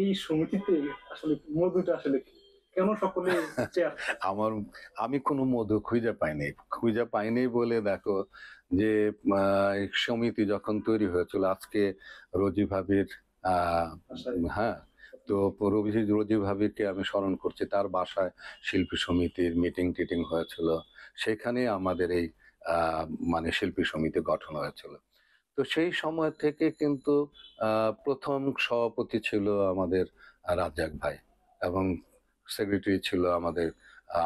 এই সময়টিতে আসলে মধুটা আসলে আমার আমি কোনো মধু খুঁজে পাইনি খুঁজে পাইনি বলে দেখো যে সমিতি যখন তৈরি হয়েছিল আজকে রোজি ভাবির হ্যাঁ তো রবি রোজি ভাবিরকে আমি স্মরণ করছি তার বাসায় শিল্পী সমিতির মিটিং টিটিং হয়েছিল সেখানে আমাদের এই মানে শিল্পী সমিতি গঠন হয়েছিল তো সেই সময় থেকে কিন্তু প্রথম সভাপতি ছিল আমাদের রাজ্জাক ভাই এবং সেক্রেটারি ছিল আমাদের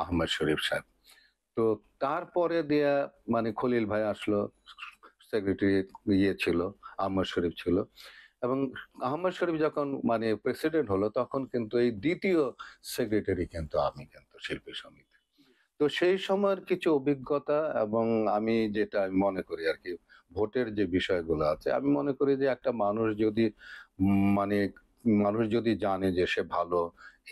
আহমেদ শরীফ সাহেব তো তারপরে দেয়া মানে খলিল ভাই আসলো সেক্রেটারি ইয়ে ছিল আহমদ শরীফ ছিল এবং আহমদ শরীফ যখন মানে প্রেসিডেন্ট হলো তখন কিন্তু এই দ্বিতীয় সেক্রেটারি কিন্তু আমি কিন্তু শিল্পী সমিতি তো সেই সময়ের কিছু অভিজ্ঞতা এবং আমি যেটা আমি মনে করি আর কি ভোটের যে বিষয়গুলো আছে আমি মনে করি যে একটা মানুষ যদি মানে মানুষ যদি জানে যে সে ভালো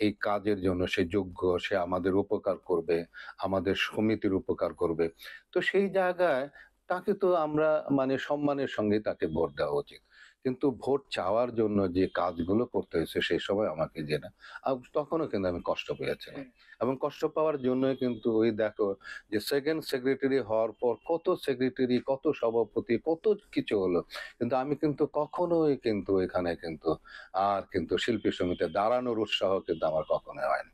এই কাজের জন্য সে যোগ্য সে আমাদের উপকার করবে আমাদের সমিতির উপকার করবে তো সেই জায়গায় তাকে তো আমরা মানে সম্মানের সঙ্গে তাকে ভোট দেওয়া উচিত কিন্তু ভোট চাওয়ার জন্য যে কাজগুলো করতে হয়েছে সেই সময় আমাকে যে না তখনও কিন্তু আমি কষ্ট পেয়েছিলাম এবং কষ্ট পাওয়ার জন্য কিন্তু ওই দেখো যে সেকেন্ড সেক্রেটারি হওয়ার পর কত সেক্রেটারি কত সভাপতি কত কিছু হলো কিন্তু আমি কিন্তু কখনোই কিন্তু এখানে কিন্তু আর কিন্তু শিল্পী সমিতি দাঁড়ানোর উৎসাহ কিন্তু আমার কখনোই হয়নি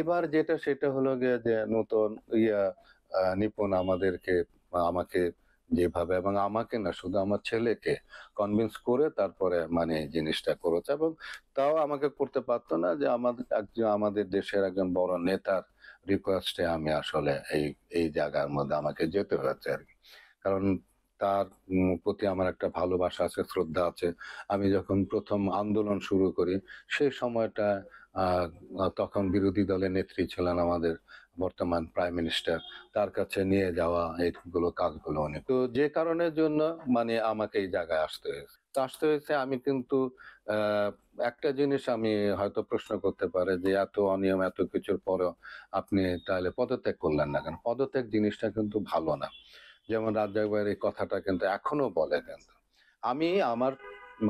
এবার যেটা সেটা হলো গিয়ে যে নতুন ইয়া নিপুণ আমাদেরকে আমাকে যেভাবে এবং আমাকে না শুধু আমার ছেলেকে কনভিন্স করে তারপরে মানে জিনিসটা করেছে এবং তাও আমাকে করতে পারতো না যে আমাদের একজন আমাদের দেশের একজন বড় নেতার রিকোয়েস্টে আমি আসলে এই এই জায়গার মধ্যে আমাকে যেতে হয়েছে আর কি কারণ তার প্রতি আমার একটা ভালোবাসা আছে শ্রদ্ধা আছে আমি যখন প্রথম আন্দোলন শুরু করি সেই সময়টা তখন বিরোধী দলের নেত্রী ছিলেন আমাদের বর্তমান প্রাইম মিনিস্টার তার কাছে নিয়ে যাওয়া এইগুলো কাজগুলো অনেক তো যে কারণের জন্য মানে আমাকে এই জায়গায় আসতে হয়েছে আসতে হয়েছে আমি কিন্তু একটা জিনিস আমি হয়তো প্রশ্ন করতে পারে যে এত অনিয়ম এত কিছুর পরেও আপনি তাহলে পদত্যাগ করলেন না কেন পদত্যাগ জিনিসটা কিন্তু ভালো না যেমন রাজ্জাক এই কথাটা কিন্তু এখনো বলে কিন্তু আমি আমার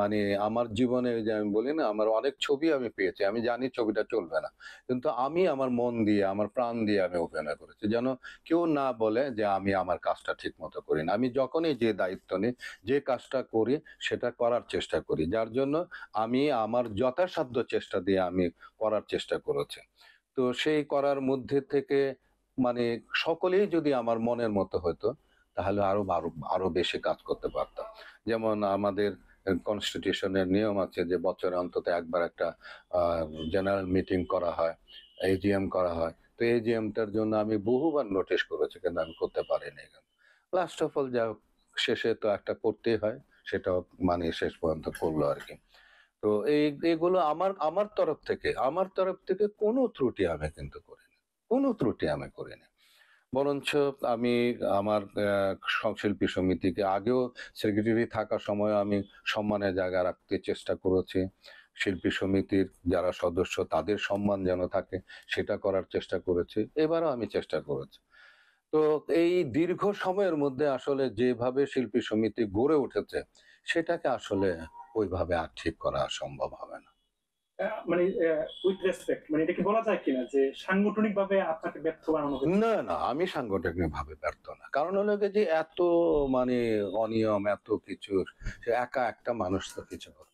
মানে আমার জীবনে যে আমি বলি না আমার অনেক ছবি আমি পেয়েছি আমি জানি ছবিটা চলবে না কিন্তু আমি আমার মন দিয়ে আমার প্রাণ দিয়ে আমি অভিনয় করেছি যেন কেউ না বলে যে আমি আমার কাজটা ঠিক মতো করি না আমি যখনই যে দায়িত্ব নিই যে কাজটা করি সেটা করার চেষ্টা করি যার জন্য আমি আমার যথাসাধ্য চেষ্টা দিয়ে আমি করার চেষ্টা করেছি তো সেই করার মধ্যে থেকে মানে সকলেই যদি আমার মনের মতো হতো তাহলে আরো আরো বেশি কাজ করতে পারতাম যেমন আমাদের কনস্টিটিউশনের নিয়ম আছে যে বছরে অন্তত একবার একটা জেনারেল মিটিং করা হয় এজিএম করা হয় তো এজিএমটার জন্য আমি বহুবার নোটিশ করেছি কিন্তু আমি করতে পারিনি লাস্ট অফ অল যা শেষে তো একটা করতেই হয় সেটাও মানে শেষ পর্যন্ত করলো আর কি তো এই এগুলো আমার আমার তরফ থেকে আমার তরফ থেকে কোনো ত্রুটি আমি কিন্তু করিনি কোনো ত্রুটি আমি করিনি বরঞ্চ আমি আমার সংশিল্পী সমিতিকে আগেও সেক্রেটারি থাকার সময় আমি সম্মানের জায়গা রাখতে চেষ্টা করেছি শিল্পী সমিতির যারা সদস্য তাদের সম্মান যেন থাকে সেটা করার চেষ্টা করেছি এবারও আমি চেষ্টা করেছি তো এই দীর্ঘ সময়ের মধ্যে আসলে যেভাবে শিল্পী সমিতি গড়ে উঠেছে সেটাকে আসলে ওইভাবে আর ঠিক করা সম্ভব হবে মানে উইথ মানে এটা কি বলা যায় কিনা যে আপনাকে ব্যর্থ বানানো না না আমি ভাবে ব্যর্থ না কারণ হলো যে এত মানে অনিয়ম এত কিছু একা একটা মানুষ তো কিছু করতে